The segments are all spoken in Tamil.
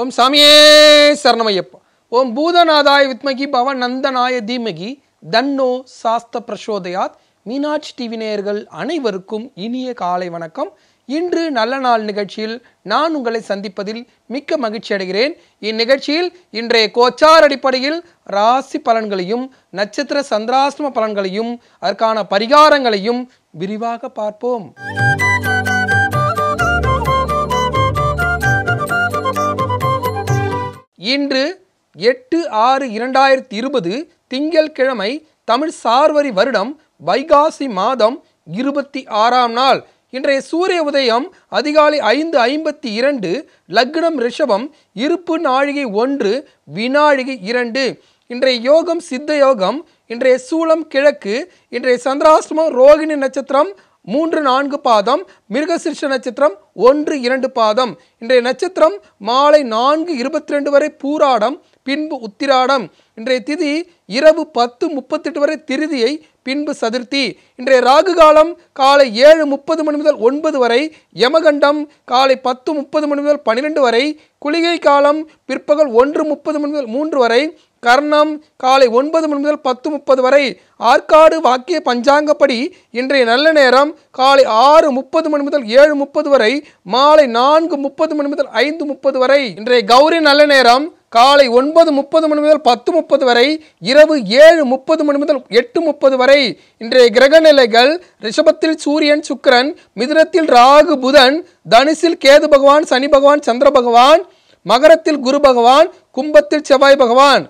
ஓம் சாமியே சரணமையப்பா ஓம் பூதநாதாய வித்மகி பவன் நந்தனாய தீமகி தன்னோ சாஸ்த பிரசோதயாத் மீனாட்சி டிவி நேயர்கள் அனைவருக்கும் இனிய காலை வணக்கம் இன்று நல்ல நாள் நிகழ்ச்சியில் நான் உங்களை சந்திப்பதில் மிக்க மகிழ்ச்சி அடைகிறேன் இந்நிகழ்ச்சியில் இன்றைய கோச்சார் அடிப்படையில் ராசி பலன்களையும் நட்சத்திர சந்திராசிரம பலன்களையும் அதற்கான பரிகாரங்களையும் விரிவாக பார்ப்போம் இன்று எட்டு ஆறு இரண்டாயிரத்தி இருபது கிழமை தமிழ் சார்வரி வருடம் வைகாசி மாதம் இருபத்தி ஆறாம் நாள் இன்றைய சூரிய உதயம் அதிகாலை ஐந்து ஐம்பத்தி இரண்டு லக்னம் ரிஷபம் இருப்பு நாழிகை ஒன்று வினாழிகை இரண்டு இன்றைய யோகம் சித்த யோகம் இன்றைய சூளம் கிழக்கு இன்றைய சந்திராசிரமம் ரோகிணி நட்சத்திரம் மூன்று நான்கு பாதம் மிருகசிர்ஷ நட்சத்திரம் ஒன்று இரண்டு பாதம் இன்றைய நட்சத்திரம் மாலை நான்கு இருபத்தி ரெண்டு வரை பூராடம் பின்பு உத்திராடம் இன்றைய திதி இரவு பத்து முப்பத்தெட்டு வரை திருதியை பின்பு சதுர்த்தி இன்றைய ராகு காலம் காலை ஏழு முப்பது மணி முதல் ஒன்பது வரை யமகண்டம் காலை பத்து முப்பது மணி முதல் பன்னிரெண்டு வரை குளிகை காலம் பிற்பகல் ஒன்று முப்பது மணி முதல் மூன்று வரை கர்ணம் காலை ஒன்பது மணி முதல் பத்து முப்பது வரை ஆற்காடு வாக்கிய பஞ்சாங்கப்படி இன்றைய நல்ல நேரம் காலை ஆறு முப்பது மணி முதல் ஏழு முப்பது வரை மாலை நான்கு முப்பது மணி முதல் ஐந்து முப்பது வரை இன்றைய கௌரி நல்ல நேரம் காலை ஒன்பது முப்பது மணி முதல் பத்து முப்பது வரை இரவு ஏழு முப்பது மணி முதல் எட்டு முப்பது வரை இன்றைய கிரக நிலைகள் ரிஷபத்தில் சூரியன் சுக்கரன் மிதுரத்தில் ராகு புதன் தனுசில் கேது பகவான் சனி பகவான் சந்திர பகவான் மகரத்தில் குரு பகவான் கும்பத்தில் செவ்வாய் பகவான்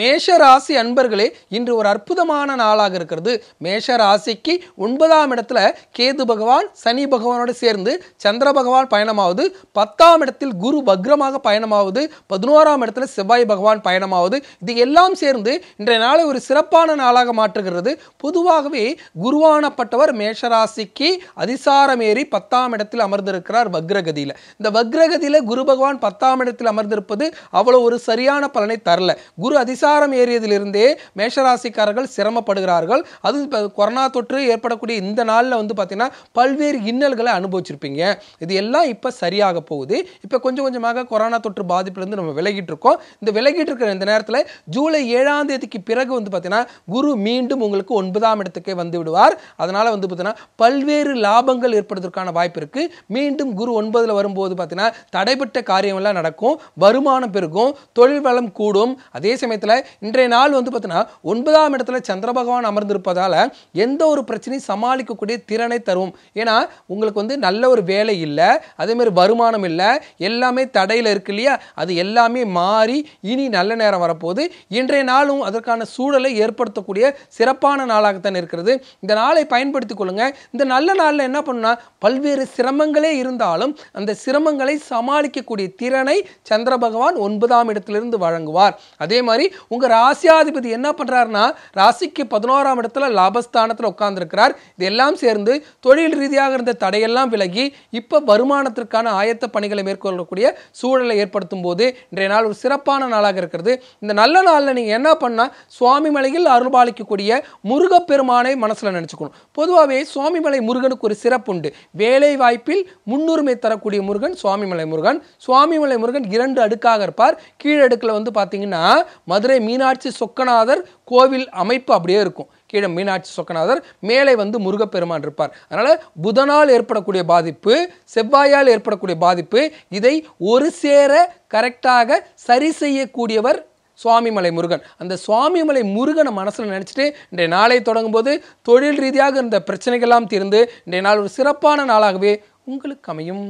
மேஷ ராசி அன்பர்களே இன்று ஒரு அற்புதமான நாளாக இருக்கிறது மேஷ ராசிக்கு ஒன்பதாம் இடத்துல கேது பகவான் சனி பகவானோடு சேர்ந்து சந்திர பகவான் பயணமாவது பத்தாம் இடத்தில் குரு பக்ரமாக பயணமாவது பதினோராம் இடத்துல செவ்வாய் பகவான் பயணமாவது இது எல்லாம் சேர்ந்து இன்றைய நாளை ஒரு சிறப்பான நாளாக மாற்றுகிறது பொதுவாகவே குருவானப்பட்டவர் மேஷராசிக்கு அதிசாரமேறி பத்தாம் இடத்தில் அமர்ந்திருக்கிறார் வக்ரகதியில் இந்த வக்ரகதியில் குரு பகவான் பத்தாம் இடத்தில் அமர்ந்திருப்பது அவ்வளோ ஒரு சரியான பலனை தரல குரு அதிச மின்சாரம் ஏறியதிலிருந்தே மேஷராசிக்காரர்கள் சிரமப்படுகிறார்கள் அது கொரோனா தொற்று ஏற்படக்கூடிய இந்த நாளில் வந்து பார்த்தீங்கன்னா பல்வேறு இன்னல்களை அனுபவிச்சிருப்பீங்க இது எல்லாம் இப்போ சரியாக போகுது இப்போ கொஞ்சம் கொஞ்சமாக கொரோனா தொற்று பாதிப்புலேருந்து நம்ம விலகிட்டு இருக்கோம் இந்த விலகிட்டு இருக்கிற இந்த நேரத்தில் ஜூலை ஏழாம் தேதிக்கு பிறகு வந்து பார்த்தீங்கன்னா குரு மீண்டும் உங்களுக்கு ஒன்பதாம் இடத்துக்கே வந்து விடுவார் அதனால் வந்து பார்த்தீங்கன்னா பல்வேறு லாபங்கள் ஏற்படுவதற்கான வாய்ப்பு இருக்குது மீண்டும் குரு ஒன்பதில் வரும்போது பார்த்தீங்கன்னா காரியம் காரியமெல்லாம் நடக்கும் வருமானம் பெருகும் தொழில் வளம் கூடும் அதே சமயத்தில் இன்றைய நாள் வந்து பார்த்தீங்கன்னா ஒன்பதாம் இடத்துல சந்திர பகவான் அமர்ந்திருப்பதால் எந்த ஒரு பிரச்சனையும் சமாளிக்கக்கூடிய திறனை தரும் ஏன்னா உங்களுக்கு வந்து நல்ல ஒரு வேலை இல்லை அதேமாதிரி வருமானம் இல்லை எல்லாமே தடையில் இருக்கு இல்லையா அது எல்லாமே மாறி இனி நல்ல நேரம் வரப்போகுது இன்றைய நாளும் அதற்கான சூழலை ஏற்படுத்தக்கூடிய சிறப்பான நாளாகத்தான் இருக்கிறது இந்த நாளை பயன்படுத்தி கொள்ளுங்கள் இந்த நல்ல நாளில் என்ன பண்ணுன்னா பல்வேறு சிரமங்களே இருந்தாலும் அந்த சிரமங்களை சமாளிக்கக்கூடிய திறனை சந்திர பகவான் ஒன்பதாம் இடத்திலிருந்து வழங்குவார் அதே மாதிரி உங்க ராசியாதிபதி என்ன பண்றாருன்னா ராசிக்கு பதினோராம் இடத்துல லாபஸ்தானத்தில் உட்கார்ந்துருக்கிறார் இதெல்லாம் சேர்ந்து தொழில் ரீதியாக இருந்த தடையெல்லாம் விலகி இப்ப வருமானத்திற்கான ஆயத்த பணிகளை மேற்கொள்ளக்கூடிய சூழலை ஏற்படுத்தும் போது இன்றைய நாள் ஒரு சிறப்பான நாளாக இருக்கிறது இந்த நல்ல நாளில் நீங்க என்ன பண்ணா சுவாமி மலையில் அருள்பாலிக்கக்கூடிய முருகப்பெருமானை மனசுல நினைச்சுக்கணும் பொதுவாகவே சுவாமிமலை முருகனுக்கு ஒரு சிறப்பு உண்டு வேலை வாய்ப்பில் முன்னுரிமை தரக்கூடிய முருகன் சுவாமிமலை முருகன் சுவாமிமலை முருகன் இரண்டு அடுக்காக இருப்பார் கீழடுக்கில் வந்து பார்த்தீங்கன்னா மதுரை மதுரை மீனாட்சி சொக்கநாதர் கோவில் அமைப்பு அப்படியே இருக்கும் கீழே மீனாட்சி சொக்கநாதர் மேலே வந்து முருகப்பெருமான் இருப்பார் அதனால் புதனால் ஏற்படக்கூடிய பாதிப்பு செவ்வாயால் ஏற்படக்கூடிய பாதிப்பு இதை ஒரு சேர கரெக்டாக சரி செய்யக்கூடியவர் சுவாமிமலை முருகன் அந்த சுவாமிமலை முருகனை மனசில் நினச்சிட்டு இன்றைய நாளை தொடங்கும் போது தொழில் ரீதியாக இருந்த பிரச்சனைகள்லாம் தீர்ந்து இன்றைய நாள் ஒரு சிறப்பான நாளாகவே உங்களுக்கு அமையும்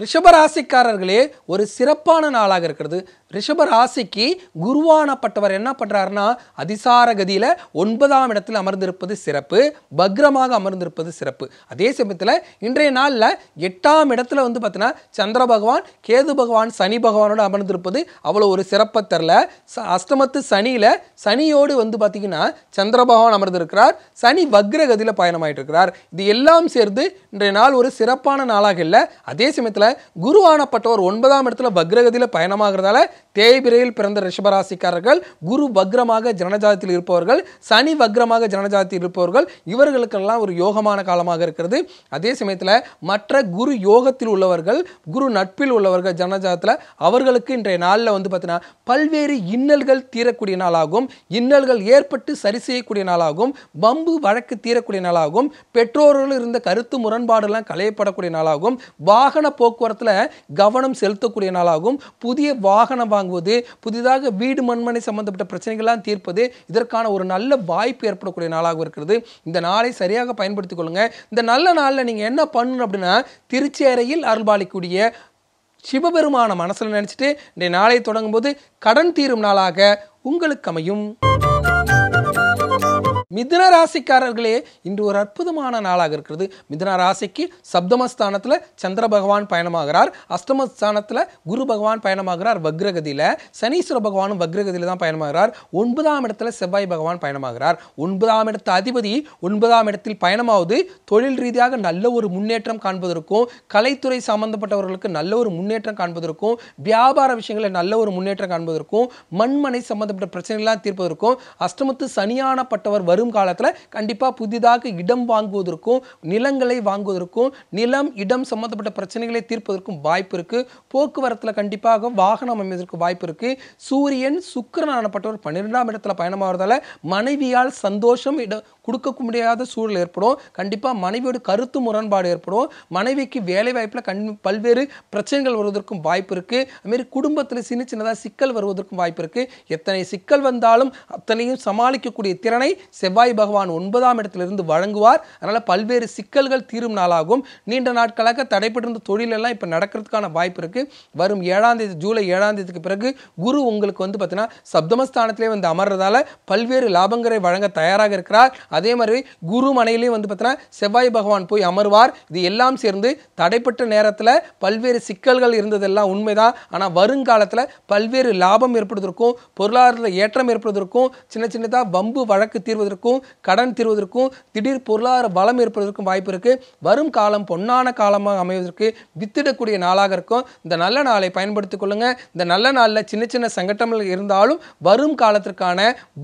ரிஷபராசிக்காரர்களே ஒரு சிறப்பான நாளாக இருக்கிறது ரிஷப ராசிக்கு குருவானப்பட்டவர் என்ன பண்ணுறாருன்னா அதிசார கதியில் ஒன்பதாம் இடத்தில் அமர்ந்திருப்பது சிறப்பு பக்ரமாக அமர்ந்திருப்பது சிறப்பு அதே சமயத்தில் இன்றைய நாளில் எட்டாம் இடத்துல வந்து பார்த்தீங்கன்னா சந்திர பகவான் கேது பகவான் சனி பகவானோடு அமர்ந்திருப்பது அவ்வளோ ஒரு சிறப்பை தரல ச அஷ்டமத்து சனியில் சனியோடு வந்து பார்த்திங்கன்னா சந்திர பகவான் அமர்ந்திருக்கிறார் சனி பக்ர கதியில் பயணமாயிட்டு இருக்கிறார் இது எல்லாம் சேர்ந்து இன்றைய நாள் ஒரு சிறப்பான நாளாக இல்லை அதே சமயத்தில் குருவானப்பட்டவர் ஒன்பதாம் இடத்துல பக்ரகதியில் பயணமாகிறதால தேய்பிரையில் பிறந்த ரிஷபராசிக்காரர்கள் குரு வக்ரமாக ஜனஜாதத்தில் இருப்பவர்கள் சனி வக்ரமாக ஜனஜாதத்தில் இருப்பவர்கள் இவர்களுக்கெல்லாம் ஒரு யோகமான காலமாக இருக்கிறது அதே சமயத்தில் மற்ற குரு யோகத்தில் உள்ளவர்கள் குரு நட்பில் உள்ளவர்கள் ஜனஜாதத்தில் அவர்களுக்கு இன்றைய நாளில் வந்து பார்த்தீங்கன்னா பல்வேறு இன்னல்கள் தீரக்கூடிய நாளாகும் இன்னல்கள் ஏற்பட்டு சரி செய்யக்கூடிய நாளாகும் பம்பு வழக்கு தீரக்கூடிய நாளாகும் பெற்றோர்கள் இருந்த கருத்து முரண்பாடுலாம் களையப்படக்கூடிய நாளாகும் வாகன போக்குவரத்தில் கவனம் செலுத்தக்கூடிய நாளாகும் புதிய வாகனம் கடன் வாங்குவது புதிதாக வீடு மண்மனை சம்பந்தப்பட்ட பிரச்சனைகள்லாம் தீர்ப்பது இதற்கான ஒரு நல்ல வாய்ப்பு ஏற்படக்கூடிய நாளாக இருக்கிறது இந்த நாளை சரியாக பயன்படுத்திக் கொள்ளுங்க இந்த நல்ல நாளில் நீங்கள் என்ன பண்ணணும் அப்படின்னா திருச்சேரையில் அருள்பாலிக்கூடிய சிவபெருமான மனசில் நினச்சிட்டு இன்றைய நாளை தொடங்கும்போது கடன் தீரும் நாளாக உங்களுக்கு அமையும் மிதுன ராசிக்காரர்களே இன்று ஒரு அற்புதமான நாளாக இருக்கிறது மிதுன ராசிக்கு சப்தமஸ்தானத்தில் சந்திர பகவான் பயணமாகிறார் அஷ்டமஸ்தானத்தில் குரு பகவான் பயணமாகிறார் வக்ரகதியில் சனீஸ்வர பகவானும் வக்ரகதியில் தான் பயணமாகிறார் ஒன்பதாம் இடத்துல செவ்வாய் பகவான் பயணமாகிறார் ஒன்பதாம் இடத்து அதிபதி ஒன்பதாம் இடத்தில் பயணமாவது தொழில் ரீதியாக நல்ல ஒரு முன்னேற்றம் காண்பதற்கும் கலைத்துறை சம்பந்தப்பட்டவர்களுக்கு நல்ல ஒரு முன்னேற்றம் காண்பதற்கும் வியாபார விஷயங்களை நல்ல ஒரு முன்னேற்றம் காண்பதற்கும் மண்மனை சம்பந்தப்பட்ட பிரச்சனைகள்லாம் தீர்ப்பதற்கும் அஷ்டமத்து சனியானப்பட்டவர் வரும் வரும் காலத்தில் கண்டிப்பாக புதிதாக இடம் வாங்குவதற்கும் நிலங்களை வாங்குவதற்கும் நிலம் இடம் சம்மந்தப்பட்ட பிரச்சனைகளை தீர்ப்பதற்கும் வாய்ப்பு இருக்குது போக்குவரத்தில் கண்டிப்பாக வாகனம் அமைவதற்கு வாய்ப்பு இருக்குது சூரியன் சுக்கரன் ஆனப்பட்டவர் பன்னிரெண்டாம் இடத்துல பயணமாகிறதால மனைவியால் சந்தோஷம் இடம் கொடுக்க முடியாத சூழல் ஏற்படும் கண்டிப்பாக மனைவியோட கருத்து முரண்பாடு ஏற்படும் மனைவிக்கு வேலை வாய்ப்பில் கண் பல்வேறு பிரச்சனைகள் வருவதற்கும் வாய்ப்பு இருக்குது அதுமாரி குடும்பத்தில் சின்ன சின்னதாக சிக்கல் வருவதற்கும் வாய்ப்பு இருக்குது எத்தனை சிக்கல் வந்தாலும் அத்தனையும் சமாளிக்கக்கூடிய திறனை செவ்வாய் பகவான் ஒன்பதாம் இடத்திலிருந்து வழங்குவார் அதனால் பல்வேறு சிக்கல்கள் தீரும் நாளாகும் நீண்ட நாட்களாக தடைப்பட்டிருந்த தொழிலெல்லாம் இப்போ நடக்கிறதுக்கான வாய்ப்பு இருக்குது வரும் ஏழாம் தேதி ஜூலை ஏழாம் தேதிக்கு பிறகு குரு உங்களுக்கு வந்து பார்த்தீங்கன்னா சப்தமஸ்தானத்திலே வந்து அமர்றதால பல்வேறு லாபங்களை வழங்க தயாராக இருக்கிறார் அதே மாதிரி குரு மனையிலையும் வந்து பார்த்தீங்கன்னா செவ்வாய் பகவான் போய் அமர்வார் இது எல்லாம் சேர்ந்து தடைப்பட்ட நேரத்தில் பல்வேறு சிக்கல்கள் இருந்ததெல்லாம் உண்மைதான் ஆனால் வருங்காலத்தில் பல்வேறு லாபம் ஏற்படுவதற்கும் பொருளாதாரத்தில் ஏற்றம் ஏற்படுவதற்கும் சின்ன சின்னதாக வம்பு வழக்கு தீர்வதற்கும் கடன் தீர்வதற்கும் திடீர் பொருளாதார பலம் ஏற்படுவதற்கும் வாய்ப்பு இருக்குது வரும் காலம் பொன்னான காலமாக அமைவதற்கு வித்திடக்கூடிய நாளாக இருக்கும் இந்த நல்ல நாளை பயன்படுத்திக் கொள்ளுங்கள் இந்த நல்ல நாளில் சின்ன சின்ன சங்கட்டங்கள் இருந்தாலும் வரும் காலத்திற்கான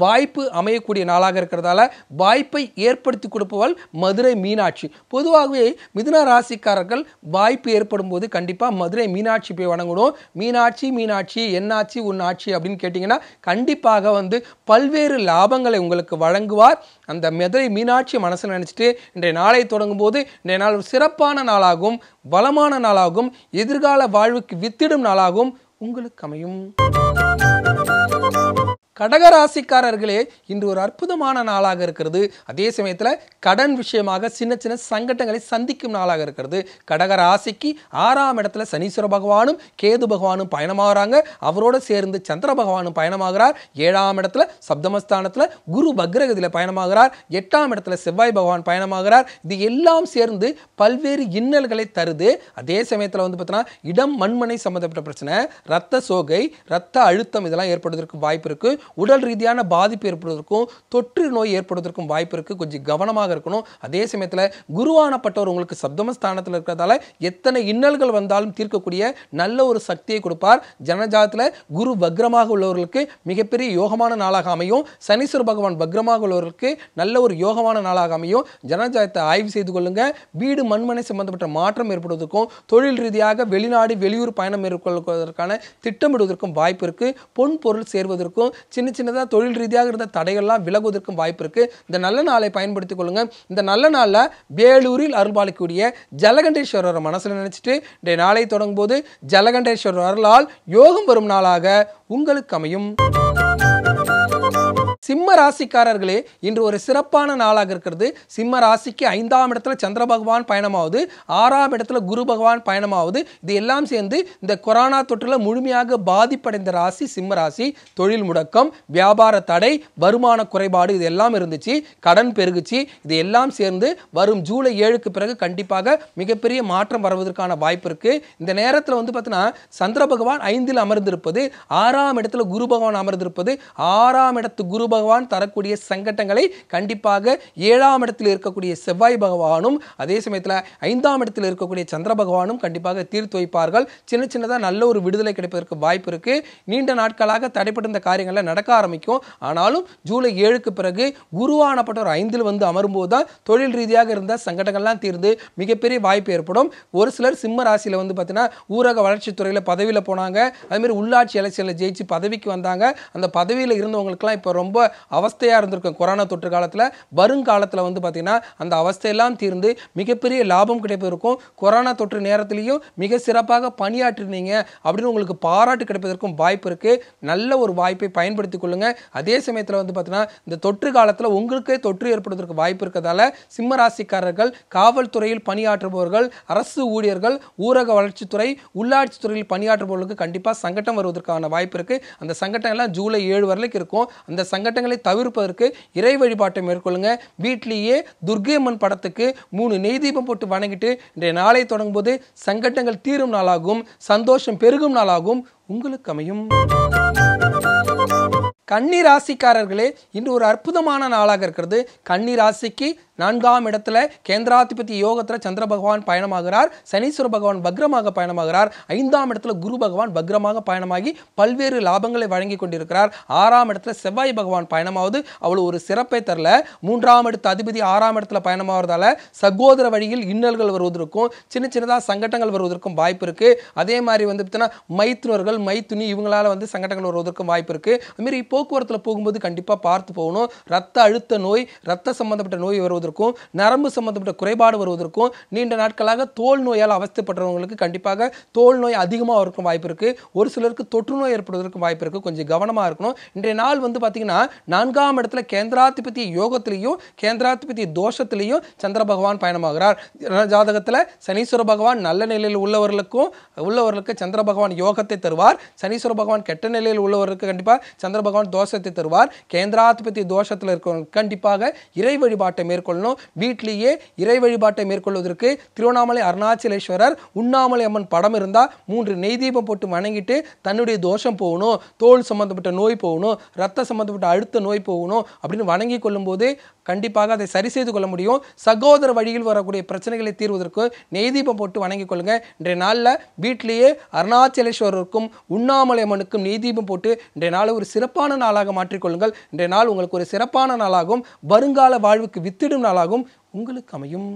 வாய்ப்பு அமையக்கூடிய நாளாக இருக்கிறதால வாய்ப்பு வாய்ப்பை ஏற்படுத்தி கொடுப்பவள் மதுரை மீனாட்சி பொதுவாகவே மிதுன ராசிக்காரர்கள் வாய்ப்பு ஏற்படும் போது கண்டிப்பாக மதுரை மீனாட்சி போய் வணங்கணும் மீனாட்சி மீனாட்சி என்னாச்சி உன் ஆட்சி அப்படின்னு கேட்டிங்கன்னா கண்டிப்பாக வந்து பல்வேறு லாபங்களை உங்களுக்கு வழங்குவார் அந்த மதுரை மீனாட்சி மனசில் நினச்சிட்டு இன்றைய நாளை தொடங்கும் போது இன்றைய நாள் சிறப்பான நாளாகும் வளமான நாளாகும் எதிர்கால வாழ்வுக்கு வித்திடும் நாளாகவும் உங்களுக்கு அமையும் கடகராசிக்காரர்களே இன்று ஒரு அற்புதமான நாளாக இருக்கிறது அதே சமயத்தில் கடன் விஷயமாக சின்ன சின்ன சங்கடங்களை சந்திக்கும் நாளாக இருக்கிறது கடகராசிக்கு ஆறாம் இடத்துல சனீஸ்வர பகவானும் கேது பகவானும் பயணமாகறாங்க அவரோட சேர்ந்து சந்திர பகவானும் பயணமாகிறார் ஏழாம் இடத்துல சப்தமஸ்தானத்தில் குரு பக்ரகதியில் பயணமாகிறார் எட்டாம் இடத்துல செவ்வாய் பகவான் பயணமாகிறார் இது எல்லாம் சேர்ந்து பல்வேறு இன்னல்களை தருது அதே சமயத்தில் வந்து பார்த்தோன்னா இடம் மண்மனை சம்மந்தப்பட்ட பிரச்சனை ரத்த சோகை ரத்த அழுத்தம் இதெல்லாம் ஏற்படுவதற்கு வாய்ப்பு இருக்குது உடல் ரீதியான பாதிப்பு ஏற்படுவதற்கும் தொற்று நோய் ஏற்படுவதற்கும் வாய்ப்பு இருக்குது கொஞ்சம் கவனமாக இருக்கணும் அதே சமயத்தில் குருவானப்பட்டவர் உங்களுக்கு சப்தம ஸ்தானத்தில் இருக்கிறதால எத்தனை இன்னல்கள் வந்தாலும் தீர்க்கக்கூடிய நல்ல ஒரு சக்தியை கொடுப்பார் ஜனஜாத்தில் குரு வக்ரமாக உள்ளவர்களுக்கு மிகப்பெரிய யோகமான நாளாக அமையும் சனீஸ்வர பகவான் பக்ரமாக உள்ளவர்களுக்கு நல்ல ஒரு யோகமான நாளாக அமையும் ஜனஜாதத்தை ஆய்வு செய்து கொள்ளுங்கள் வீடு மண்மனை சம்பந்தப்பட்ட மாற்றம் ஏற்படுவதற்கும் தொழில் ரீதியாக வெளிநாடு வெளியூர் பயணம் மேற்கொள்வதற்கான திட்டமிடுவதற்கும் வாய்ப்பு இருக்குது பொன் பொருள் சேர்வதற்கும் சின்ன சின்னதாக தொழில் ரீதியாக இருந்த தடைகள்லாம் விலகுவதற்கும் வாய்ப்பு இருக்குது இந்த நல்ல நாளை பயன்படுத்திக் கொள்ளுங்கள் இந்த நல்ல நாளில் வேலூரில் அருள்பாலிக்கூடிய ஜலகண்டேஸ்வரரை மனசில் நினச்சிட்டு இன்றைய நாளை தொடங்கும் போது ஜலகண்டேஸ்வரர் அருளால் யோகம் வரும் நாளாக உங்களுக்கு அமையும் சிம்ம ராசிக்காரர்களே இன்று ஒரு சிறப்பான நாளாக இருக்கிறது சிம்ம ராசிக்கு ஐந்தாம் இடத்துல சந்திர பகவான் பயணமாவது ஆறாம் இடத்துல குரு பகவான் பயணமாவது இது எல்லாம் சேர்ந்து இந்த கொரோனா தொற்றுல முழுமையாக பாதிப்படைந்த ராசி சிம்ம ராசி தொழில் முடக்கம் வியாபார தடை வருமான குறைபாடு இது எல்லாம் இருந்துச்சு கடன் பெருகுச்சு இது எல்லாம் சேர்ந்து வரும் ஜூலை ஏழுக்கு பிறகு கண்டிப்பாக மிகப்பெரிய மாற்றம் வருவதற்கான வாய்ப்பு இருக்குது இந்த நேரத்தில் வந்து பார்த்தீங்கன்னா சந்திர பகவான் ஐந்தில் அமர்ந்திருப்பது ஆறாம் இடத்துல குரு பகவான் அமர்ந்திருப்பது ஆறாம் இடத்து குரு பகவான் தரக்கூடிய சங்கட்டங்களை கண்டிப்பாக ஏழாம் இடத்தில் இருக்கக்கூடிய செவ்வாய் பகவானும் அதே சமயத்தில் ஐந்தாம் இடத்தில் இருக்கக்கூடிய சந்திர பகவானும் கண்டிப்பாக தீர்த்து வைப்பார்கள் சின்ன சின்னதாக நல்ல ஒரு விடுதலை கிடைப்பதற்கு வாய்ப்பு இருக்குது நீண்ட நாட்களாக தடைப்பட்டிருந்த காரியங்கள்லாம் நடக்க ஆரம்பிக்கும் ஆனாலும் ஜூலை ஏழுக்கு பிறகு குருவானப்பட்ட ஒரு ஐந்தில் வந்து அமரும்போது தான் தொழில் ரீதியாக இருந்த சங்கடங்கள்லாம் தீர்ந்து மிகப்பெரிய வாய்ப்பு ஏற்படும் ஒரு சிலர் சிம்ம ராசியில் வந்து பார்த்தீங்கன்னா ஊரக வளர்ச்சித்துறையில் பதவியில் போனாங்க அதுமாரி உள்ளாட்சி அலட்சியில் ஜெயிச்சு பதவிக்கு வந்தாங்க அந்த பதவியில் இருந்தவங்களுக்குலாம் இப்போ ரொம்ப அவஸ்தையாக இருந்திருக்கும் கொரோனா தொற்று காலத்தில் வருங்காலத்தில் வந்து பார்த்திங்கன்னா அந்த அவஸ்தையெல்லாம் தீர்ந்து மிகப்பெரிய லாபம் கிடைப்பதற்கும் கொரோனா தொற்று நேரத்திலையும் மிக சிறப்பாக பணியாற்றினீங்க அப்படின்னு உங்களுக்கு பாராட்டு கிடைப்பதற்கும் வாய்ப்பு இருக்குது நல்ல ஒரு வாய்ப்பை பயன்படுத்தி கொள்ளுங்கள் அதே சமயத்தில் வந்து பார்த்தீங்கன்னா இந்த தொற்று காலத்தில் உங்களுக்கே தொற்று ஏற்படுவதற்கு வாய்ப்பு இருக்கிறதால சிம்ம ராசிக்காரர்கள் காவல்துறையில் பணியாற்றுபவர்கள் அரசு ஊழியர்கள் ஊரக வளர்ச்சித்துறை உள்ளாட்சி துறையில் பணியாற்றுபவர்களுக்கு கண்டிப்பாக சங்கடம் வருவதற்கான வாய்ப்பு இருக்குது அந்த சங்கடம் எல்லாம் ஜூலை ஏழு வரலைக்கு இருக்கும் அந்த சங்கடம் கொண்டாட்டங்களை தவிர்ப்பதற்கு இறை வழிபாட்டை மேற்கொள்ளுங்க வீட்டிலேயே துர்கையம்மன் படத்துக்கு மூணு நெய் தீபம் போட்டு வணங்கிட்டு இன்றைய நாளை தொடங்கும் போது சங்கட்டங்கள் தீரும் நாளாகும் சந்தோஷம் பெருகும் நாளாகும் உங்களுக்கு அமையும் கன்னி ராசிக்காரர்களே இன்று ஒரு அற்புதமான நாளாக இருக்கிறது கன்னி ராசிக்கு நான்காம் இடத்துல கேந்திராதிபதி யோகத்தில் சந்திர பகவான் பயணமாகிறார் சனீஸ்வர பகவான் பக்ரமாக பயணமாகிறார் ஐந்தாம் இடத்துல குரு பகவான் பக்ரமாக பயணமாகி பல்வேறு லாபங்களை வழங்கி கொண்டிருக்கிறார் ஆறாம் இடத்துல செவ்வாய் பகவான் பயணமாவது அவ்வளோ ஒரு சிறப்பை தரல மூன்றாம் இடத்து அதிபதி ஆறாம் இடத்துல பயணமாகிறதால சகோதர வழியில் இன்னல்கள் வருவதற்கும் சின்ன சின்னதாக சங்கடங்கள் வருவதற்கும் வாய்ப்பு இருக்குது அதே மாதிரி வந்து பார்த்தீங்கன்னா மைத்துனர்கள் மைத்துனி இவங்களால் வந்து சங்கடங்கள் வருவதற்கும் வாய்ப்பு இருக்குது அதுமாரி இப்போ போக்குவரத்தில் போகும்போது கண்டிப்பாக பார்த்து போகணும் ரத்த அழுத்த நோய் ரத்த சம்மந்தப்பட்ட நோய் வருவதற்கும் நரம்பு சம்மந்தப்பட்ட குறைபாடு வருவதற்கும் நீண்ட நாட்களாக தோல் நோயால் அவஸ்தைப்படுறவங்களுக்கு கண்டிப்பாக தோல் நோய் அதிகமாக இருக்கும் வாய்ப்பு இருக்குது ஒரு சிலருக்கு தொற்று நோய் ஏற்படுவதற்கும் வாய்ப்பு இருக்குது கொஞ்சம் கவனமாக இருக்கணும் இன்றைய நாள் வந்து பார்த்திங்கன்னா நான்காம் இடத்துல கேந்திராதிபதி யோகத்திலையும் கேந்திராதிபதி தோஷத்திலையும் சந்திர பகவான் பயணமாகிறார் ஜாதகத்தில் சனீஸ்வர பகவான் நல்ல நிலையில் உள்ளவர்களுக்கும் உள்ளவர்களுக்கு சந்திர பகவான் யோகத்தை தருவார் சனீஸ்வர பகவான் கெட்ட நிலையில் உள்ளவர்களுக்கு கண்டிப்பாக சந்திர பகவான் பகவான் தோஷத்தை தருவார் கேந்திராதிபதி தோஷத்தில் இருக்கிறவங்க கண்டிப்பாக இறை வழிபாட்டை மேற்கொள்ளணும் வீட்டிலேயே இறை வழிபாட்டை மேற்கொள்வதற்கு திருவண்ணாமலை அருணாச்சலேஸ்வரர் உண்ணாமலை அம்மன் படம் இருந்தால் மூன்று நெய் தீபம் போட்டு வணங்கிட்டு தன்னுடைய தோஷம் போகணும் தோல் சம்மந்தப்பட்ட நோய் போகணும் ரத்த சம்மந்தப்பட்ட அழுத்த நோய் போகணும் அப்படின்னு வணங்கி கொள்ளும்போது கண்டிப்பாக அதை சரி செய்து கொள்ள முடியும் சகோதர வழியில் வரக்கூடிய பிரச்சனைகளை தீர்வதற்கு நெய்தீபம் போட்டு வணங்கிக் கொள்ளுங்கள் இன்றைய நாளில் வீட்டிலேயே அருணாச்சலேஸ்வரருக்கும் உண்ணாமலை அம்மனுக்கும் நெய்தீபம் போட்டு இன்றைய நாளை ஒரு சிறப்பான நாளாக மாற்றிக்கொள்ளுங்கள் இன்றைய நாள் உங்களுக்கு ஒரு சிறப்பான நாளாகும் வருங்கால வாழ்வுக்கு வித்திடும் நாளாகும் உங்களுக்கு அமையும்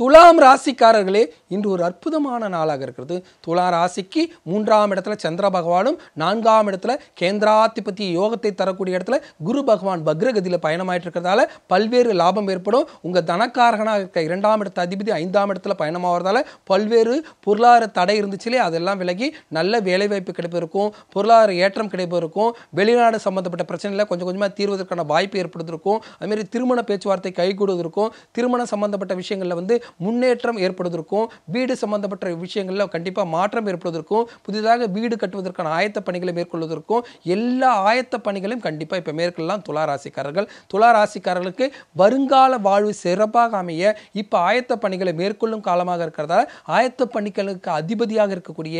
துலாம் ராசிக்காரர்களே இன்று ஒரு அற்புதமான நாளாக இருக்கிறது துலா ராசிக்கு மூன்றாம் இடத்துல சந்திர பகவானும் நான்காம் இடத்துல கேந்திராதிபதி யோகத்தை தரக்கூடிய இடத்துல குரு பகவான் பக்ரகதியில் பயணமாயிட்டு இருக்கிறதால பல்வேறு லாபம் ஏற்படும் உங்கள் தனக்காரகனாக இருக்க இரண்டாம் இடத்த அதிபதி ஐந்தாம் இடத்துல பயணமாகிறதால பல்வேறு பொருளாதார தடை இருந்துச்சுலே அதெல்லாம் விலகி நல்ல வேலைவாய்ப்பு கிடைப்பிருக்கும் பொருளாதார ஏற்றம் கிடைப்பிருக்கும் வெளிநாடு சம்மந்தப்பட்ட பிரச்சனையில் கொஞ்சம் கொஞ்சமாக தீர்வதற்கான வாய்ப்பு ஏற்படுத்திருக்கும் அதுமாரி திருமண பேச்சுவார்த்தை கைகூடுவதற்கும் திருமணம் சம்மந்தப்பட்ட விஷயங்களில் வந்து முன்னேற்றம் ஏற்படுவதற்கும் வீடு சம்பந்தப்பட்ட விஷயங்களில் கண்டிப்பாக மாற்றம் ஏற்படுவதற்கும் புதிதாக வீடு கட்டுவதற்கான ஆயத்த பணிகளை மேற்கொள்வதற்கும் எல்லா ஆயத்த பணிகளையும் கண்டிப்பாக இப்போ மேற்கொள்ளலாம் துளாராசிக்காரர்கள் துளாராசிக்காரர்களுக்கு வருங்கால வாழ்வு சிறப்பாக அமைய இப்போ ஆயத்த பணிகளை மேற்கொள்ளும் காலமாக இருக்கிறதால் ஆயத்த பணிகளுக்கு அதிபதியாக இருக்கக்கூடிய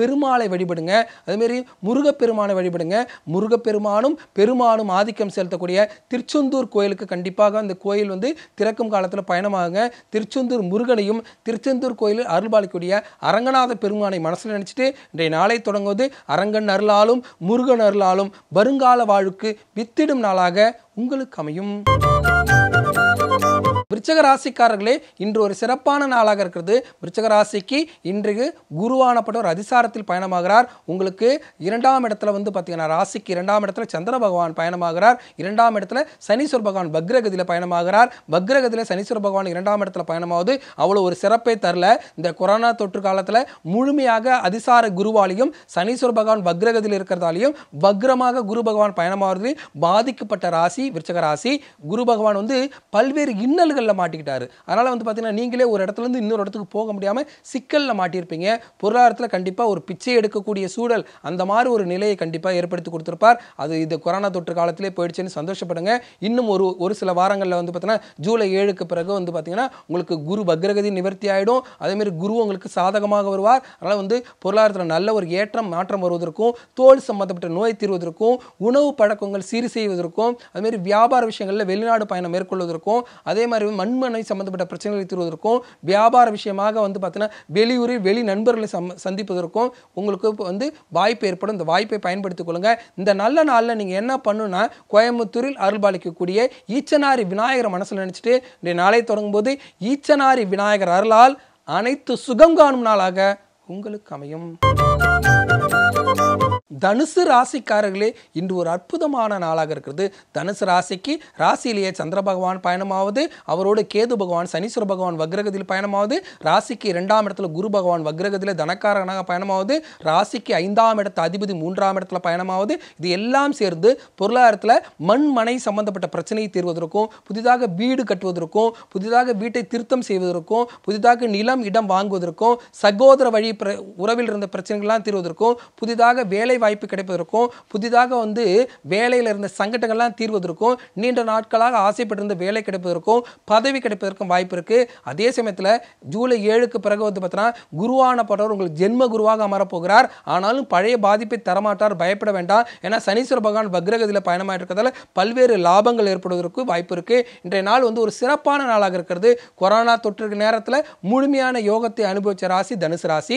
பெருமாளை வழிபடுங்க அதேமாரி முருகப்பெருமானை வழிபடுங்க முருகப்பெருமானும் பெருமானும் ஆதிக்கம் செலுத்தக்கூடிய திருச்செந்தூர் கோயிலுக்கு கண்டிப்பாக அந்த கோயில் வந்து திறக்கும் காலத்தில் பயணமாகுங்க திருச்செந்தூர் முருகனையும் திருச்செந்தூர் கோயில் கோயிலில் அருள்பாலிக்கூடிய அரங்கநாத பெருமானை மனசில் நினச்சிட்டு இன்றைய நாளை தொடங்குவது அரங்கன் அருளாலும் முருகன் அருளாலும் வருங்கால வாழ்வுக்கு வித்திடும் நாளாக உங்களுக்கு அமையும் விருச்சக ராசிக்காரர்களே இன்று ஒரு சிறப்பான நாளாக இருக்கிறது விருச்சக ராசிக்கு இன்றைக்கு ஒரு அதிசாரத்தில் பயணமாகிறார் உங்களுக்கு இரண்டாம் இடத்துல வந்து பார்த்தீங்கன்னா ராசிக்கு இரண்டாம் இடத்துல சந்திர பகவான் பயணமாகிறார் இரண்டாம் இடத்துல சனீஸ்வர பகவான் பக்ரகதியில் பயணமாகிறார் பக்ரகதியில் சனீஸ்வர பகவான் இரண்டாம் இடத்துல பயணமாவது அவ்வளோ ஒரு சிறப்பை தரல இந்த கொரோனா தொற்று காலத்தில் முழுமையாக அதிசார குருவாலையும் சனீஸ்வர பகவான் பக்ரகதியில் இருக்கிறதாலையும் பக்ரமாக குரு பகவான் பயணமாகிறது பாதிக்கப்பட்ட ராசி விருச்சக ராசி குரு பகவான் வந்து பல்வேறு இன்னல்கள் சிக்கல்களில் மாட்டிக்கிட்டாரு அதனால் வந்து பார்த்தீங்கன்னா நீங்களே ஒரு இடத்துலேருந்து இன்னொரு இடத்துக்கு போக முடியாமல் சிக்கலில் மாட்டியிருப்பீங்க பொருளாதாரத்தில் கண்டிப்பாக ஒரு பிச்சை எடுக்கக்கூடிய சூழல் அந்த மாதிரி ஒரு நிலையை கண்டிப்பாக ஏற்படுத்தி கொடுத்துருப்பார் அது இந்த கொரோனா தொற்று காலத்திலே போயிடுச்சுன்னு சந்தோஷப்படுங்க இன்னும் ஒரு ஒரு சில வாரங்களில் வந்து பார்த்தீங்கன்னா ஜூலை ஏழுக்கு பிறகு வந்து பார்த்தீங்கன்னா உங்களுக்கு குரு பக்ரகதி நிவர்த்தி ஆகிடும் அதேமாரி குரு உங்களுக்கு சாதகமாக வருவார் அதனால் வந்து பொருளாதாரத்தில் நல்ல ஒரு ஏற்றம் மாற்றம் வருவதற்கும் தோல் சம்மந்தப்பட்ட நோய் தீர்வதற்கும் உணவு பழக்கங்கள் சீர் செய்வதற்கும் அதுமாரி வியாபார விஷயங்களில் வெளிநாடு பயணம் மேற்கொள்வதற்கும் அதே மாதிரி கூடவே மண்மனை சம்மந்தப்பட்ட பிரச்சனைகளை தீர்வதற்கும் வியாபார விஷயமாக வந்து பார்த்தீங்கன்னா வெளியூரில் வெளி நண்பர்களை சம் சந்திப்பதற்கும் உங்களுக்கு வந்து வாய்ப்பு ஏற்படும் இந்த வாய்ப்பை பயன்படுத்திக் கொள்ளுங்கள் இந்த நல்ல நாளில் நீங்கள் என்ன பண்ணுன்னா கோயம்புத்தூரில் அருள்பாலிக்கக்கூடிய ஈச்சனாரி விநாயகர் மனசில் நினச்சிட்டு நாளை தொடங்கும் தொடங்கும்போது ஈச்சனாரி விநாயகர் அருளால் அனைத்து சுகம் காணும் நாளாக உங்களுக்கு அமையும் தனுசு ராசிக்காரர்களே இன்று ஒரு அற்புதமான நாளாக இருக்கிறது தனுசு ராசிக்கு ராசியிலேயே சந்திர பகவான் பயணமாவது அவரோடு கேது பகவான் சனீஸ்வர பகவான் வக்ரகதியில் பயணமாவது ராசிக்கு இரண்டாம் இடத்துல குரு பகவான் வக்ரகதியில் தனக்காரனாக பயணமாவது ராசிக்கு ஐந்தாம் இடத்துல அதிபதி மூன்றாம் இடத்துல பயணமாவது இது எல்லாம் சேர்ந்து பொருளாதாரத்தில் மண் மனை சம்பந்தப்பட்ட பிரச்சனையை தீர்வதற்கும் புதிதாக வீடு கட்டுவதற்கும் புதிதாக வீட்டை திருத்தம் செய்வதற்கும் புதிதாக நிலம் இடம் வாங்குவதற்கும் சகோதர வழி உறவில் இருந்த பிரச்சனைகள்லாம் தீர்வதற்கும் புதிதாக வேலை வாய்ப்பு கிடைப்பதற்கும் புதிதாக வந்து வேலையில் இருந்த சங்கடங்கள்லாம் தீர்வதற்கும் நீண்ட நாட்களாக ஆசைப்பட்டிருந்த வேலை கிடைப்பதற்கும் பதவி கிடைப்பதற்கும் வாய்ப்பு இருக்குது அதே சமயத்தில் ஜூலை ஏழுக்கு பிறகு வந்து பார்த்தீங்கன்னா குருவானப்பட்டவர் உங்களுக்கு ஜென்ம குருவாக அமரப்போகிறார் ஆனாலும் பழைய பாதிப்பை தரமாட்டார் பயப்பட வேண்டாம் ஏன்னா சனீஸ்வர பகவான் வக்ரகதியில் பயணமாக இருக்கிறதால பல்வேறு லாபங்கள் ஏற்படுவதற்கு வாய்ப்பு இருக்குது இன்றைய நாள் வந்து ஒரு சிறப்பான நாளாக இருக்கிறது கொரோனா தொற்று நேரத்தில் முழுமையான யோகத்தை அனுபவித்த ராசி தனுசு ராசி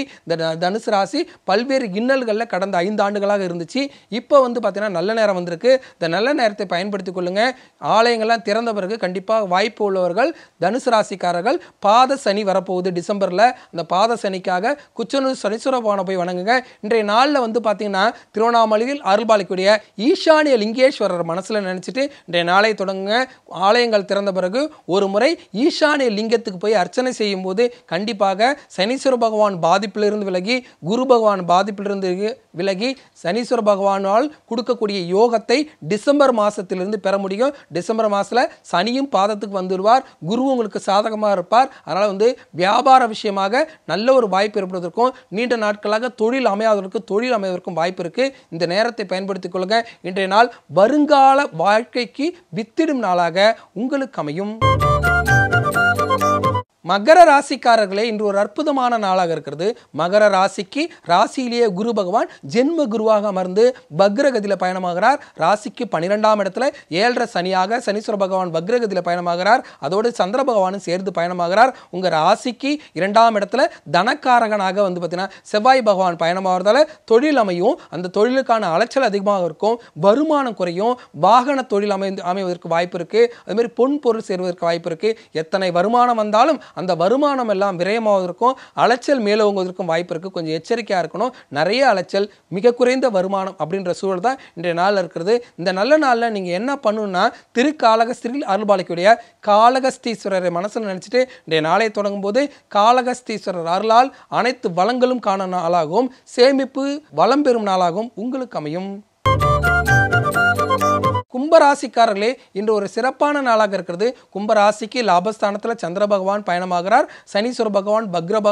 தனுசு ராசி பல்வேறு இன்னல்களில் கடந்த ஐந்து ஆண்டு ஆண்டுகளாக இருந்துச்சு இப்போ வந்து பார்த்தீங்கன்னா நல்ல நேரம் வந்திருக்கு இந்த நல்ல நேரத்தை பயன்படுத்தி கொள்ளுங்கள் ஆலயங்கள்லாம் திறந்த பிறகு கண்டிப்பாக வாய்ப்பு உள்ளவர்கள் தனுசு ராசிக்காரர்கள் பாத சனி வரப்போகுது டிசம்பரில் அந்த பாத சனிக்காக குச்சனூர் சனீஸ்வர பவனை போய் வணங்குங்க இன்றைய நாளில் வந்து பார்த்தீங்கன்னா திருவண்ணாமலையில் அருள்பாலிக்கூடிய ஈசானிய லிங்கேஸ்வரர் மனசில் நினச்சிட்டு இன்றைய நாளை தொடங்குங்க ஆலயங்கள் திறந்த பிறகு ஒரு முறை ஈசானிய லிங்கத்துக்கு போய் அர்ச்சனை செய்யும் போது கண்டிப்பாக சனீஸ்வர பகவான் பாதிப்பிலிருந்து விலகி குரு பகவான் பாதிப்பிலிருந்து விலகி சனீஸ்வர பகவானால் கொடுக்கக்கூடிய யோகத்தை டிசம்பர் மாதத்திலிருந்து பெற முடியும் டிசம்பர் மாதத்தில் சனியும் பாதத்துக்கு வந்துடுவார் குரு உங்களுக்கு சாதகமாக இருப்பார் அதனால் வந்து வியாபார விஷயமாக நல்ல ஒரு வாய்ப்பு ஏற்படுவதற்கும் நீண்ட நாட்களாக தொழில் அமையாதவர்களுக்கு தொழில் அமைவதற்கும் வாய்ப்பு இருக்குது இந்த நேரத்தை பயன்படுத்திக் கொள்ளுங்க இன்றைய நாள் வருங்கால வாழ்க்கைக்கு வித்திடும் நாளாக உங்களுக்கு அமையும் மகர ராசிக்காரர்களே இன்று ஒரு அற்புதமான நாளாக இருக்கிறது மகர ராசிக்கு ராசியிலேயே குரு பகவான் ஜென்ம குருவாக அமர்ந்து பக்ரகதியில் பயணமாகிறார் ராசிக்கு பன்னிரெண்டாம் இடத்துல ஏழரை சனியாக சனீஸ்வர பகவான் பக்ரகதியில் பயணமாகிறார் அதோடு சந்திர பகவானும் சேர்ந்து பயணமாகிறார் உங்கள் ராசிக்கு இரண்டாம் இடத்துல தனக்காரகனாக வந்து பார்த்தீங்கன்னா செவ்வாய் பகவான் பயணமாகிறதால தொழில் அமையும் அந்த தொழிலுக்கான அலைச்சல் அதிகமாக இருக்கும் வருமானம் குறையும் வாகன தொழில் அமை அமைவதற்கு வாய்ப்பு இருக்குது அதுமாரி பொன் பொருள் சேர்வதற்கு வாய்ப்பு இருக்குது எத்தனை வருமானம் வந்தாலும் அந்த வருமானம் எல்லாம் விரயமாவதற்கும் அலைச்சல் மேலோங்குவதற்கும் வாய்ப்பு இருக்குது கொஞ்சம் எச்சரிக்கையாக இருக்கணும் நிறைய அலைச்சல் மிக குறைந்த வருமானம் அப்படின்ற சூழல் தான் இன்றைய நாளில் இருக்கிறது இந்த நல்ல நாளில் நீங்கள் என்ன பண்ணணுன்னா திருக்காலகஸ்திரியில் அருள்பாலிக்குடைய காலகஸ்தீஸ்வரரை மனசில் நினச்சிட்டு இன்றைய நாளை தொடங்கும் போது காலகஸ்தீஸ்வரர் அருளால் அனைத்து வளங்களும் காண நாளாகவும் சேமிப்பு வளம் பெறும் நாளாகவும் உங்களுக்கு அமையும் கும்பராசிக்காரர்களே இன்று ஒரு சிறப்பான நாளாக இருக்கிறது கும்பராசிக்கு லாபஸ்தானத்தில் சந்திர பகவான் பயணமாகிறார் சனீஸ்வர பகவான் பக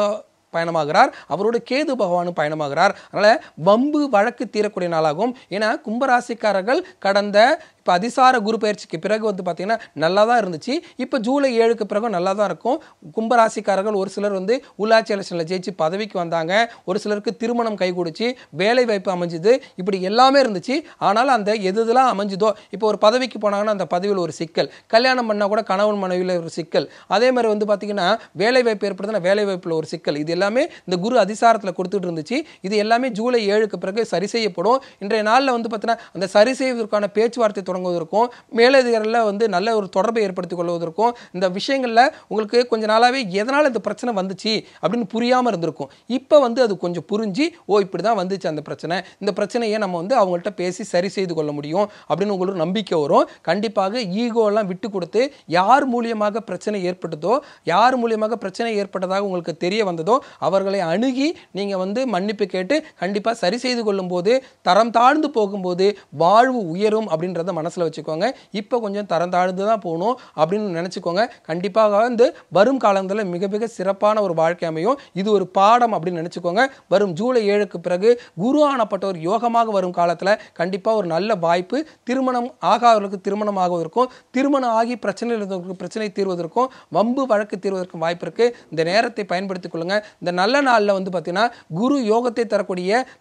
பயணமாகிறார் அவரோட கேது பகவானும் பயணமாகிறார் அதனால் வம்பு வழக்கு தீரக்கூடிய நாளாகும் ஏன்னா கும்பராசிக்காரர்கள் கடந்த இப்போ அதிசார குரு பயிற்சிக்கு பிறகு வந்து பார்த்திங்கன்னா நல்லா தான் இருந்துச்சு இப்போ ஜூலை ஏழுக்கு பிறகு நல்லா தான் இருக்கும் கும்பராசிக்காரர்கள் ஒரு சிலர் வந்து உள்ளாட்சி எலெக்ஷனில் ஜெயிச்சு பதவிக்கு வந்தாங்க ஒரு சிலருக்கு திருமணம் கொடுச்சு வேலை வாய்ப்பு அமைஞ்சுது இப்படி எல்லாமே இருந்துச்சு ஆனால் அந்த எது இதெல்லாம் அமைஞ்சுதோ இப்போ ஒரு பதவிக்கு போனாங்கன்னா அந்த பதவியில் ஒரு சிக்கல் கல்யாணம் பண்ணால் கூட கணவன் மனைவியில் ஒரு சிக்கல் அதே மாதிரி வந்து பார்த்திங்கன்னா வேலை வாய்ப்பு ஏற்படுத்தினா வேலை வாய்ப்பில் ஒரு சிக்கல் இது எல்லாமே இந்த குரு அதிசாரத்தில் கொடுத்துட்டு இருந்துச்சு இது எல்லாமே ஜூலை ஏழுக்கு பிறகு சரி செய்யப்படும் இன்றைய நாளில் வந்து பார்த்தீங்கன்னா அந்த சரி செய்வதற்கான பேச்சுவார்த்தை தொடங்குவதற்கும் மேலதிகாரில் வந்து நல்ல ஒரு தொடர்பை ஏற்படுத்திக் கொள்வதற்கும் இந்த விஷயங்களில் உங்களுக்கு கொஞ்ச நாளாகவே எதனால் இந்த பிரச்சனை வந்துச்சு அப்படின்னு புரியாமல் இருந்திருக்கும் இப்போ வந்து அது கொஞ்சம் புரிஞ்சு ஓ இப்படி தான் வந்துச்சு அந்த பிரச்சனை இந்த பிரச்சனையை நம்ம வந்து அவங்கள்ட்ட பேசி சரி செய்து கொள்ள முடியும் அப்படின்னு உங்களுக்கு நம்பிக்கை வரும் கண்டிப்பாக ஈகோலாம் விட்டு கொடுத்து யார் மூலியமாக பிரச்சனை ஏற்பட்டதோ யார் மூலியமாக பிரச்சனை ஏற்பட்டதாக உங்களுக்கு தெரிய வந்ததோ அவர்களை அணுகி நீங்கள் வந்து மன்னிப்பு கேட்டு கண்டிப்பாக சரி செய்து கொள்ளும்போது தரம் தாழ்ந்து போகும்போது வாழ்வு உயரும் அப்படின்றத மனசில் வச்சுக்கோங்க இப்போ கொஞ்சம் தரந்தாழ்ந்து தான் போகணும் அப்படின்னு நினச்சிக்கோங்க கண்டிப்பாக வந்து வரும் காலத்தில் மிக மிக சிறப்பான ஒரு வாழ்க்கை அமையும் இது ஒரு பாடம் அப்படின்னு நினச்சிக்கோங்க வரும் ஜூலை ஏழுக்கு பிறகு குரு ஆனப்பட்ட ஒரு யோகமாக வரும் காலத்தில் கண்டிப்பாக ஒரு நல்ல வாய்ப்பு திருமணம் ஆகாதவர்களுக்கு திருமணம் ஆகுவதற்கும் திருமணம் ஆகி பிரச்சனையில் இருந்தவர்களுக்கு பிரச்சனை தீர்வதற்கும் வம்பு வழக்கு தீர்வதற்கும் வாய்ப்பு இருக்குது இந்த நேரத்தை பயன்படுத்திக் கொள்ளுங்கள் இந்த நல்ல நாளில் வந்து பார்த்திங்கன்னா குரு யோகத்தை தரக்கூடிய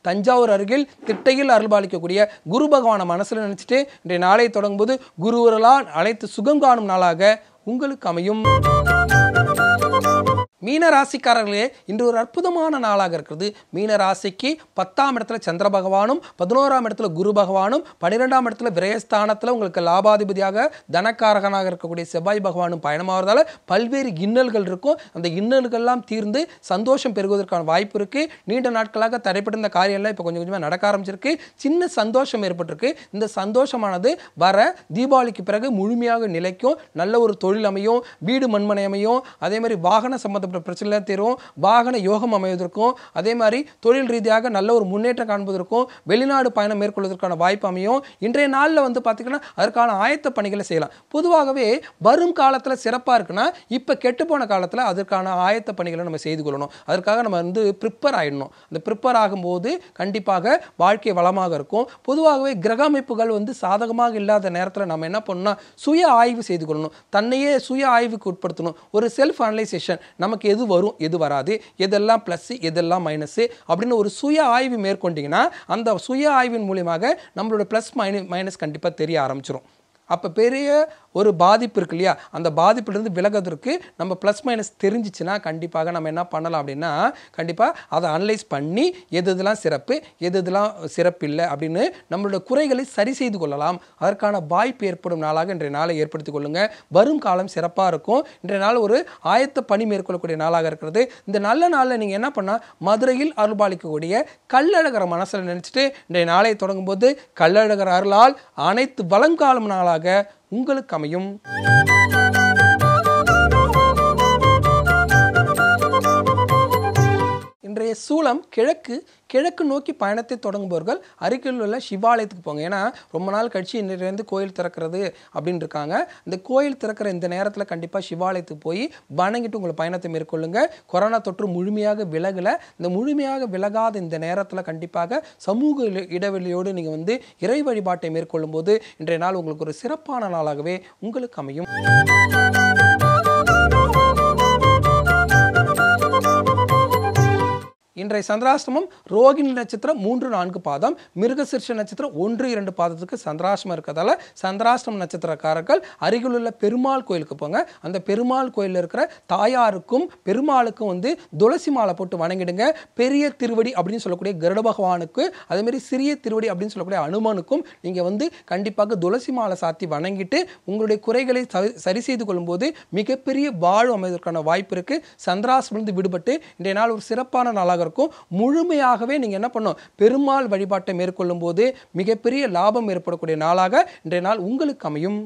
தஞ்சாவூர் அருகில் திட்டையில் அருள்பாலிக்கக்கூடிய குரு பகவானை மனசில் நினச்சிட்டு இன்றைய நாளை தொடங்கும்போது குருவர்களால் அனைத்து சுகம் காணும் நாளாக உங்களுக்கு அமையும் மீன ராசிக்காரர்களே இன்று ஒரு அற்புதமான நாளாக இருக்கிறது மீன ராசிக்கு பத்தாம் இடத்துல சந்திர பகவானும் பதினோராம் இடத்துல குரு பகவானும் பன்னிரெண்டாம் இடத்துல விரயஸ்தானத்தில் உங்களுக்கு லாபாதிபதியாக தனக்காரகனாக இருக்கக்கூடிய செவ்வாய் பகவானும் பயணமாகிறதால பல்வேறு இன்னல்கள் இருக்கும் அந்த இன்னல்கள்லாம் தீர்ந்து சந்தோஷம் பெறுவதற்கான வாய்ப்பு இருக்குது நீண்ட நாட்களாக தடைப்பட்டிருந்த காரியங்கள்லாம் இப்போ கொஞ்சம் கொஞ்சமாக நடக்க ஆரம்பிச்சிருக்கு சின்ன சந்தோஷம் ஏற்பட்டிருக்கு இந்த சந்தோஷமானது வர தீபாவளிக்கு பிறகு முழுமையாக நிலைக்கும் நல்ல ஒரு தொழில் அமையும் வீடு மண்மனை அமையும் அதே மாதிரி வாகன சம்மந்த சம்பந்தப்பட்ட பிரச்சனைலாம் தீரும் வாகன யோகம் அமைவதற்கும் அதே மாதிரி தொழில் ரீதியாக நல்ல ஒரு முன்னேற்றம் காண்பதற்கும் வெளிநாடு பயணம் மேற்கொள்வதற்கான வாய்ப்பு அமையும் இன்றைய நாளில் வந்து பார்த்திங்கன்னா அதற்கான ஆயத்த பணிகளை செய்யலாம் பொதுவாகவே வரும் காலத்தில் சிறப்பாக இருக்குன்னா இப்போ கெட்டுப்போன காலத்தில் அதற்கான ஆயத்த பணிகளை நம்ம செய்து கொள்ளணும் அதற்காக நம்ம வந்து ப்ரிப்பேர் ஆகிடணும் அந்த ப்ரிப்பேர் ஆகும்போது கண்டிப்பாக வாழ்க்கை வளமாக இருக்கும் பொதுவாகவே கிரக அமைப்புகள் வந்து சாதகமாக இல்லாத நேரத்தில் நம்ம என்ன பண்ணணும்னா சுய ஆய்வு செய்து கொள்ளணும் தன்னையே சுய ஆய்வுக்கு உட்படுத்தணும் ஒரு செல்ஃப் அனலைசேஷன் நமக்கு நமக்கு எது வரும் எது வராது எதெல்லாம் ப்ளஸ்ஸு எதெல்லாம் மைனஸு அப்படின்னு ஒரு சுய ஆய்வு மேற்கொண்டிங்கன்னா அந்த சுய ஆய்வின் மூலியமாக நம்மளோட ப்ளஸ் மைனஸ் மைனஸ் கண்டிப்பாக தெரிய ஆரம்பிச்சிடும் அப்போ பெரிய ஒரு பாதிப்பு இருக்கு இல்லையா அந்த பாதிப்புலேருந்து விலகிறதுக்கு நம்ம ப்ளஸ் மைனஸ் தெரிஞ்சிச்சுன்னா கண்டிப்பாக நம்ம என்ன பண்ணலாம் அப்படின்னா கண்டிப்பாக அதை அனலைஸ் பண்ணி எது இதெல்லாம் சிறப்பு எது இதெல்லாம் சிறப்பு இல்லை அப்படின்னு நம்மளுடைய குறைகளை சரி செய்து கொள்ளலாம் அதற்கான வாய்ப்பு ஏற்படும் நாளாக இன்றைய நாளை ஏற்படுத்திக் கொள்ளுங்கள் வரும் காலம் சிறப்பாக இருக்கும் இன்றைய நாள் ஒரு ஆயத்த பணி மேற்கொள்ளக்கூடிய நாளாக இருக்கிறது இந்த நல்ல நாளில் நீங்கள் என்ன பண்ணால் மதுரையில் அருள்பாலிக்கக்கூடிய கல்லழகர மனசில் நினச்சிட்டு இன்றைய நாளை தொடங்கும்போது கல்லழகர் அருளால் அனைத்து வளங்காலம் நாளாக உங்களுக்கு அமையும் இன்றைய சூளம் கிழக்கு கிழக்கு நோக்கி பயணத்தை தொடங்குபவர்கள் அருகில் உள்ள சிவாலயத்துக்கு போங்க ஏன்னா ரொம்ப நாள் கழிச்சு இன்றையிலேருந்து கோயில் திறக்கிறது அப்படின்னு இருக்காங்க இந்த கோயில் திறக்கிற இந்த நேரத்தில் கண்டிப்பாக சிவாலயத்துக்கு போய் வணங்கிட்டு உங்களை பயணத்தை மேற்கொள்ளுங்க கொரோனா தொற்று முழுமையாக விலகலை இந்த முழுமையாக விலகாத இந்த நேரத்தில் கண்டிப்பாக சமூக இடைவெளியோடு நீங்கள் வந்து இறை வழிபாட்டை மேற்கொள்ளும் போது இன்றைய நாள் உங்களுக்கு ஒரு சிறப்பான நாளாகவே உங்களுக்கு அமையும் இன்றைய சந்திராஷ்டமம் ரோகிணி நட்சத்திரம் மூன்று நான்கு பாதம் மிருகசிர்ஷ நட்சத்திரம் ஒன்று இரண்டு பாதத்துக்கு சந்திராஷ்டமம் இருக்கிறதால சந்திராஷ்டம நட்சத்திரக்காரர்கள் அருகிலுள்ள பெருமாள் கோயிலுக்கு போங்க அந்த பெருமாள் கோயிலில் இருக்கிற தாயாருக்கும் பெருமாளுக்கும் வந்து துளசி மாலை போட்டு வணங்கிடுங்க பெரிய திருவடி அப்படின்னு சொல்லக்கூடிய கருட பகவானுக்கு அதேமாரி சிறிய திருவடி அப்படின்னு சொல்லக்கூடிய அனுமனுக்கும் நீங்கள் வந்து கண்டிப்பாக துளசி மாலை சாத்தி வணங்கிட்டு உங்களுடைய குறைகளை சரி செய்து கொள்ளும்போது மிகப்பெரிய வாழ்வு அமைவதற்கான வாய்ப்பு இருக்குது சந்திராசிலிருந்து விடுபட்டு இன்றைய நாள் ஒரு சிறப்பான நாளாக இருக்கும் இருக்கும் முழுமையாகவே நீங்கள் என்ன பண்ணும் பெருமாள் வழிபாட்டை மேற்கொள்ளும் போது மிகப்பெரிய லாபம் ஏற்படக்கூடிய நாளாக இன்றைய நாள் உங்களுக்கு அமையும்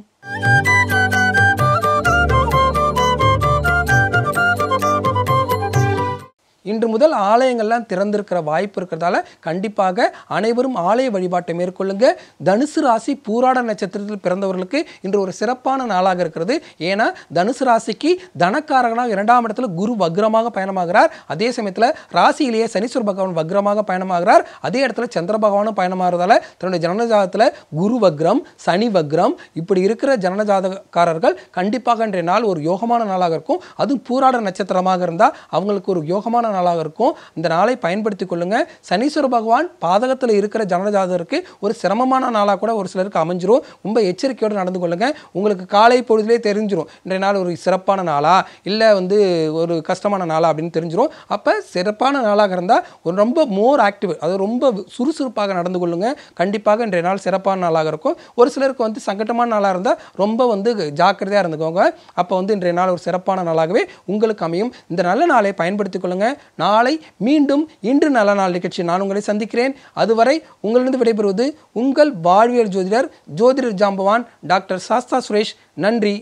இன்று முதல் ஆலயங்கள்லாம் திறந்திருக்கிற வாய்ப்பு இருக்கிறதால கண்டிப்பாக அனைவரும் ஆலய வழிபாட்டை மேற்கொள்ளுங்க தனுசு ராசி பூராட நட்சத்திரத்தில் பிறந்தவர்களுக்கு இன்று ஒரு சிறப்பான நாளாக இருக்கிறது ஏன்னா தனுசு ராசிக்கு தனக்காரகனாக இரண்டாம் இடத்துல குரு வக்ரமாக பயணமாகிறார் அதே சமயத்தில் ராசியிலேயே சனீஸ்வர பகவான் வக்ரமாக பயணமாகிறார் அதே இடத்துல சந்திர பகவானும் பயணமாகிறதால தன்னுடைய ஜனனஜாதத்தில் குரு வக்ரம் சனி வக்ரம் இப்படி இருக்கிற ஜனனஜாதகாரர்கள் கண்டிப்பாக இன்றைய நாள் ஒரு யோகமான நாளாக இருக்கும் அதுவும் பூராட நட்சத்திரமாக இருந்தால் அவங்களுக்கு ஒரு யோகமான நாளாக இருக்கும் இந்த நாளை பயன்படுத்தி கொள்ளுங்க சனீஸ்வர பகவான் பாதகத்தில் இருக்கிற ஜனஜாதருக்கு ஒரு சிரமமான நாளாக கூட ஒரு சிலருக்கு அமைஞ்சிரும் ரொம்ப எச்சரிக்கையோடு நடந்து கொள்ளுங்கள் உங்களுக்கு காலை பொழுதுலே தெரிஞ்சிடும் இன்றைய நாள் ஒரு சிறப்பான நாளா இல்லை வந்து ஒரு கஷ்டமான நாளா அப்படின்னு தெரிஞ்சிடும் அப்போ சிறப்பான நாளாக இருந்தால் ஒரு ரொம்ப மோர் ஆக்டிவ் அது ரொம்ப சுறுசுறுப்பாக நடந்து கொள்ளுங்கள் கண்டிப்பாக இன்றைய நாள் சிறப்பான நாளாக இருக்கும் ஒரு சிலருக்கு வந்து சங்கட்டமான நாளாக இருந்தால் ரொம்ப வந்து ஜாக்கிரதையாக இருந்துக்கோங்க அப்போ வந்து இன்றைய நாள் ஒரு சிறப்பான நாளாகவே உங்களுக்கு அமையும் இந்த நல்ல நாளை பயன்படுத்திக் கொள்ளுங்கள் நாளை மீண்டும் இன்று நல்ல நாள் நிகழ்ச்சி நான் உங்களை சந்திக்கிறேன் அதுவரை உங்களிடம் விடைபெறுவது உங்கள் வாழ்வியல் ஜோதிடர் ஜோதிடர் ஜாம்பவான் டாக்டர் சாஸ்தா சுரேஷ் நன்றி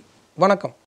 வணக்கம்